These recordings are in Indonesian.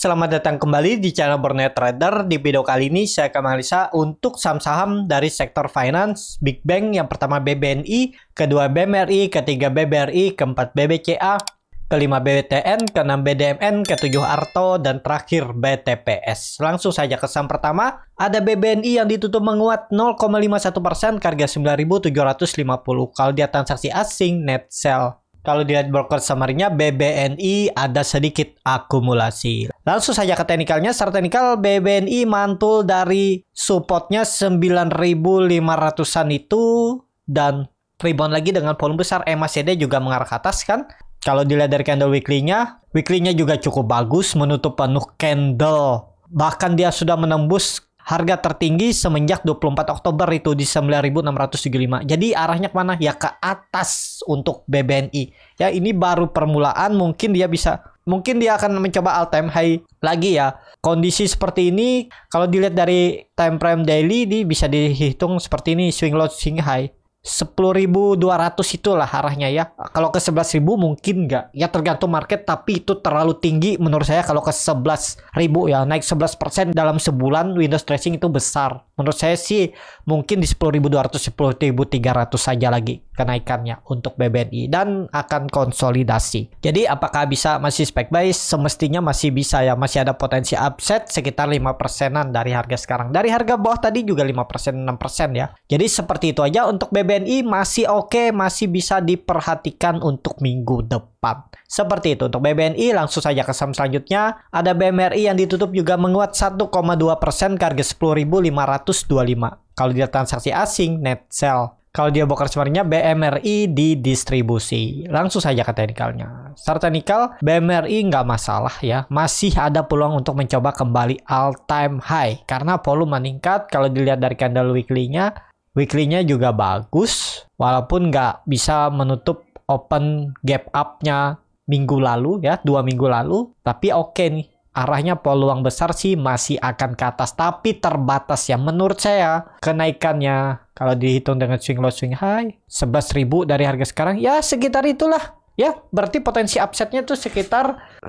Selamat datang kembali di channel Borneo Trader. Di video kali ini saya akan menganalisa untuk saham-saham dari sektor finance, Big Bang yang pertama BBNI, kedua BMRI, ketiga BBRI, keempat BBCA, kelima BBTN, keenam BDMN, ketujuh Arto, dan terakhir BTPS. Langsung saja ke saham pertama, ada BBNI yang ditutup menguat 0,51% harga 9.750 kalau dia transaksi asing net sell. Kalau dilihat broker summary-nya BBNI ada sedikit akumulasi. Langsung saja ke teknikalnya. Secara teknikal BBNI mantul dari supportnya 9.500-an itu dan rebound lagi dengan volume besar MACD juga mengarah ke atas kan. Kalau dilihat dari candle weekly-nya, weekly-nya juga cukup bagus menutup penuh candle. Bahkan dia sudah menembus harga tertinggi semenjak 24 Oktober itu di 9.675. Jadi arahnya kemana? Ya ke atas untuk BBNI. Ya ini baru permulaan mungkin dia bisa mungkin dia akan mencoba all time high lagi ya. Kondisi seperti ini kalau dilihat dari time frame daily di bisa dihitung seperti ini swing low swing high. 10.200 itulah arahnya ya. Kalau ke 11.000 mungkin nggak. Ya tergantung market tapi itu terlalu tinggi menurut saya kalau ke 11.000 ya. Naik 11% dalam sebulan windows tracing itu besar. Menurut saya sih mungkin di 10.200 10.300 saja lagi kenaikannya untuk BBNI dan akan konsolidasi. Jadi apakah bisa masih spek buy? Semestinya masih bisa ya. Masih ada potensi upset sekitar lima persenan dari harga sekarang. Dari harga bawah tadi juga 5 persen 6 persen ya. Jadi seperti itu aja untuk BBNI BBNI masih oke, okay, masih bisa diperhatikan untuk minggu depan. Seperti itu untuk BBNI, langsung saja ke saham selanjutnya. Ada BMRI yang ditutup juga menguat 1,2% ke harga 10.525. Kalau dia transaksi asing, net sell. Kalau dia broker sebenarnya BMRI di distribusi. Langsung saja ke teknikalnya. Secara teknikal, BMRI nggak masalah ya. Masih ada peluang untuk mencoba kembali all time high. Karena volume meningkat, kalau dilihat dari candle weekly-nya, Weekly-nya juga bagus, walaupun nggak bisa menutup open gap up-nya minggu lalu ya, dua minggu lalu. Tapi oke okay nih, arahnya peluang besar sih masih akan ke atas. Tapi terbatas ya, menurut saya kenaikannya kalau dihitung dengan swing low swing high, ribu dari harga sekarang ya sekitar itulah. Ya, berarti potensi upsetnya tuh sekitar 5%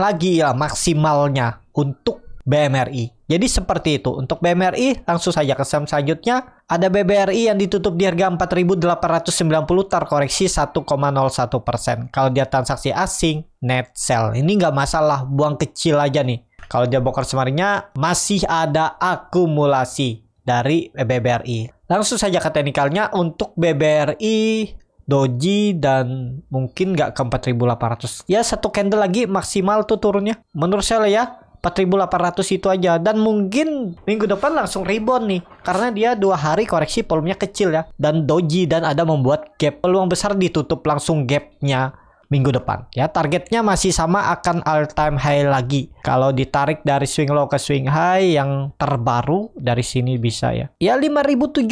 lagi ya maksimalnya untuk BMRI. Jadi seperti itu. Untuk BMRI langsung saja ke saham selanjutnya. Ada BBRI yang ditutup di harga 4.890 terkoreksi 1,01%. Kalau dia transaksi asing, net sell. Ini nggak masalah, buang kecil aja nih. Kalau dia bokor semarinya, masih ada akumulasi dari BBRI. Langsung saja ke teknikalnya untuk BBRI Doji dan mungkin nggak ke 4.800. Ya satu candle lagi maksimal tuh turunnya. Menurut saya ya 4800 itu aja dan mungkin minggu depan langsung rebound nih karena dia dua hari koreksi volumenya kecil ya dan doji dan ada membuat gap peluang besar ditutup langsung gapnya minggu depan ya targetnya masih sama akan all time high lagi kalau ditarik dari swing low ke swing high yang terbaru dari sini bisa ya ya 5070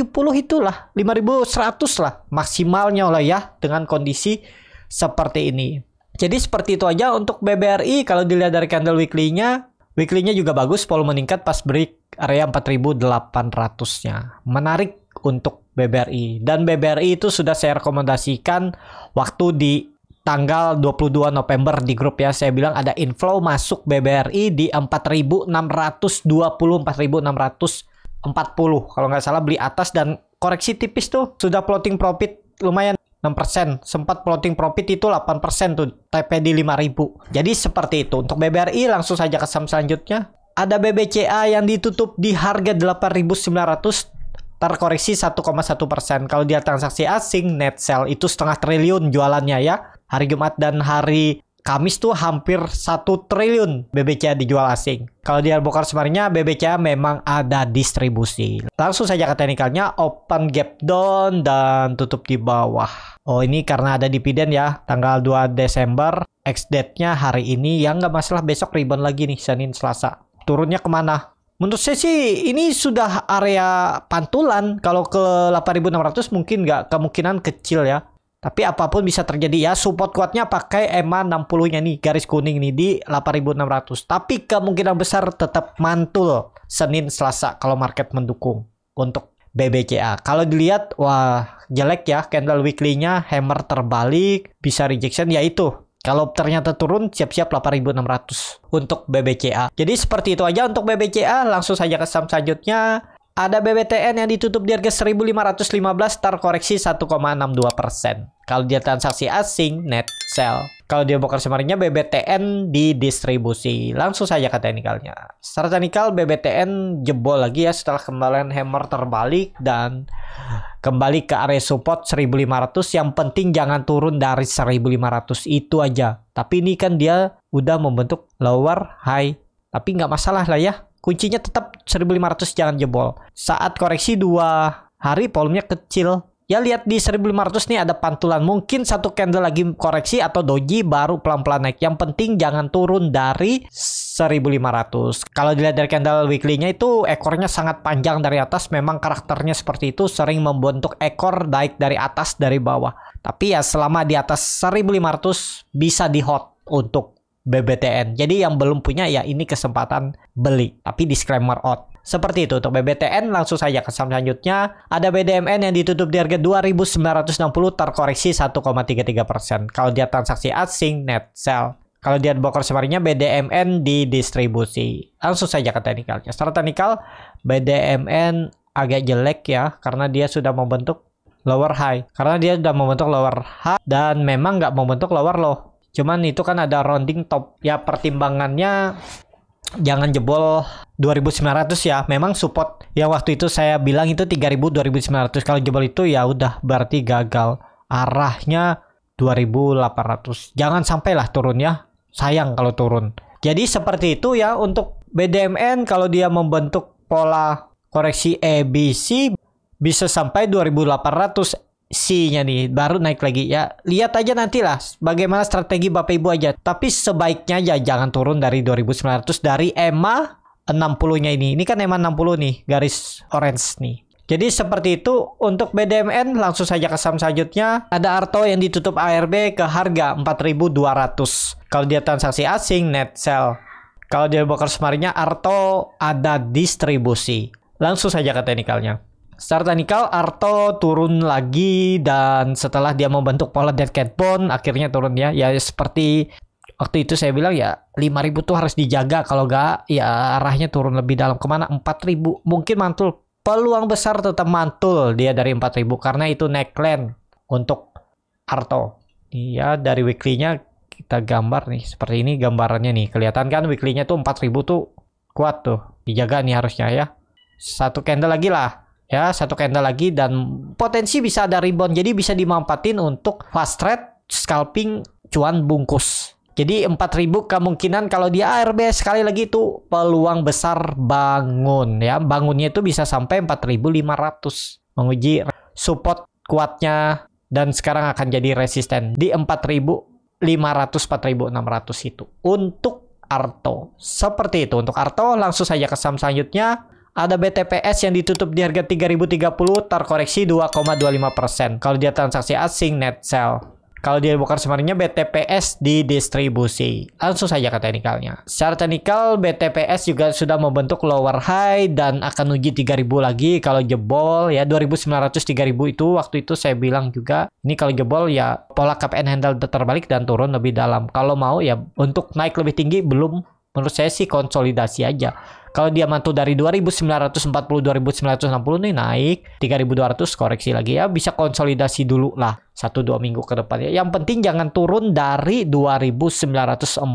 itulah 5100 lah maksimalnya lah ya dengan kondisi seperti ini jadi seperti itu aja untuk BBRI kalau dilihat dari candle weekly-nya Weekly-nya juga bagus, volume meningkat pas break area 4800-nya. Menarik untuk BBRI. Dan BBRI itu sudah saya rekomendasikan waktu di tanggal 22 November di grup ya saya bilang ada inflow masuk BBRI di 4620 4640 kalau nggak salah beli atas dan koreksi tipis tuh sudah plotting profit lumayan 6%, sempat plotting profit itu 8% tuh TP di 5000. Jadi seperti itu. Untuk BBRI langsung saja ke saham selanjutnya. Ada BBCA yang ditutup di harga 8.900 terkoreksi 1,1 persen. Kalau dia transaksi asing, net sell itu setengah triliun jualannya ya. Hari Jumat dan hari Kamis tuh hampir 1 triliun BBCA dijual asing. Kalau di Albokar sebenarnya BBCA memang ada distribusi. Langsung saja ke teknikalnya open gap down dan tutup di bawah. Oh ini karena ada dividen ya tanggal 2 Desember ex date-nya hari ini ya nggak masalah besok rebound lagi nih Senin Selasa. Turunnya kemana? Menurut saya sih ini sudah area pantulan. Kalau ke 8600 mungkin nggak kemungkinan kecil ya tapi apapun bisa terjadi ya. Support kuatnya pakai EMA 60-nya nih garis kuning nih di 8600. Tapi kemungkinan besar tetap mantul Senin Selasa kalau market mendukung untuk BBCA. Kalau dilihat wah jelek ya candle weekly-nya hammer terbalik, bisa rejection ya itu. kalau ternyata turun, siap-siap 8.600 untuk BBCA. Jadi seperti itu aja untuk BBCA. Langsung saja ke saham selanjutnya. Ada BBTN yang ditutup di harga 1515 terkoreksi 1,62%. Kalau dia transaksi asing, net sell. Kalau dia broker semarinya BBTN didistribusi. Langsung saja ke teknikalnya. Secara teknikal BBTN jebol lagi ya setelah kembalian hammer terbalik dan kembali ke area support 1500. Yang penting jangan turun dari 1500 itu aja. Tapi ini kan dia udah membentuk lower high. Tapi nggak masalah lah ya Kuncinya tetap 1500 jangan jebol. Saat koreksi dua hari volumenya kecil. Ya lihat di 1500 nih ada pantulan. Mungkin satu candle lagi koreksi atau doji baru pelan-pelan naik. Yang penting jangan turun dari 1500. Kalau dilihat dari candle weekly-nya itu ekornya sangat panjang dari atas. Memang karakternya seperti itu sering membentuk ekor naik dari atas dari bawah. Tapi ya selama di atas 1500 bisa di hot untuk BBTN. Jadi yang belum punya ya ini kesempatan beli, tapi disclaimer out. Seperti itu untuk BBTN langsung saja ke saham selanjutnya. Ada BDMN yang ditutup di harga 2960 terkoreksi 1,33%. Kalau dia transaksi asing net sell. Kalau dia broker semarinya BDMN di distribusi. Langsung saja ke teknikalnya. Secara teknikal BDMN agak jelek ya karena dia sudah membentuk lower high. Karena dia sudah membentuk lower high dan memang nggak membentuk lower low Cuman itu kan ada rounding top. Ya pertimbangannya jangan jebol 2900 ya. Memang support yang waktu itu saya bilang itu 3000 2900. Kalau jebol itu ya udah berarti gagal. Arahnya 2800. Jangan sampailah turun ya. Sayang kalau turun. Jadi seperti itu ya untuk BDMN kalau dia membentuk pola koreksi ABC bisa sampai 2800 C-nya nih, baru naik lagi ya. Lihat aja nanti lah bagaimana strategi Bapak Ibu aja. Tapi sebaiknya aja jangan turun dari 2900 dari EMA 60-nya ini. Ini kan EMA 60 nih, garis orange nih. Jadi seperti itu untuk BDMN langsung saja ke saham selanjutnya. Ada Arto yang ditutup ARB ke harga 4.200. Kalau dia transaksi asing net sell. Kalau dia broker semarinya Arto ada distribusi. Langsung saja ke teknikalnya. Secara teknikal Arto turun lagi dan setelah dia membentuk pola Dead Cat Bone akhirnya turun ya. Ya seperti waktu itu saya bilang ya 5000 tuh harus dijaga kalau gak ya arahnya turun lebih dalam kemana 4000 mungkin mantul peluang besar tetap mantul dia dari 4000 karena itu neckline untuk Arto. Iya dari weeklynya kita gambar nih seperti ini gambarannya nih kelihatan kan weeklynya tuh tuh 4000 tuh kuat tuh dijaga nih harusnya ya. Satu candle lagi lah ya satu candle lagi dan potensi bisa ada rebound jadi bisa dimampatin untuk fast trade scalping cuan bungkus jadi 4000 kemungkinan kalau dia ARB sekali lagi itu peluang besar bangun ya bangunnya itu bisa sampai 4500 menguji support kuatnya dan sekarang akan jadi resisten di 4500 4600 itu untuk Arto seperti itu untuk Arto langsung saja ke saham selanjutnya ada BTPS yang ditutup di harga 3030 terkoreksi 2,25%. Kalau dia transaksi asing net sell. Kalau dia bukan sebenarnya BTPS di distribusi. Langsung saja ke teknikalnya. Secara teknikal BTPS juga sudah membentuk lower high dan akan uji 3000 lagi kalau jebol ya 2900 3000 itu waktu itu saya bilang juga ini kalau jebol ya pola cup and handle terbalik dan turun lebih dalam. Kalau mau ya untuk naik lebih tinggi belum menurut saya sih konsolidasi aja kalau dia mantul dari 2940 2960 nih naik 3200 koreksi lagi ya bisa konsolidasi dulu lah satu dua minggu ke depan ya. Yang penting jangan turun dari 2940.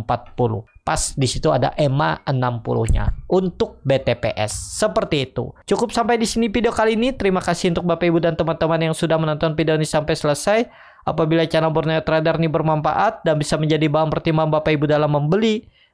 Pas di situ ada EMA 60-nya untuk BTPS. Seperti itu. Cukup sampai di sini video kali ini. Terima kasih untuk Bapak Ibu dan teman-teman yang sudah menonton video ini sampai selesai. Apabila channel Borneo Trader ini bermanfaat dan bisa menjadi bahan pertimbangan Bapak Ibu dalam membeli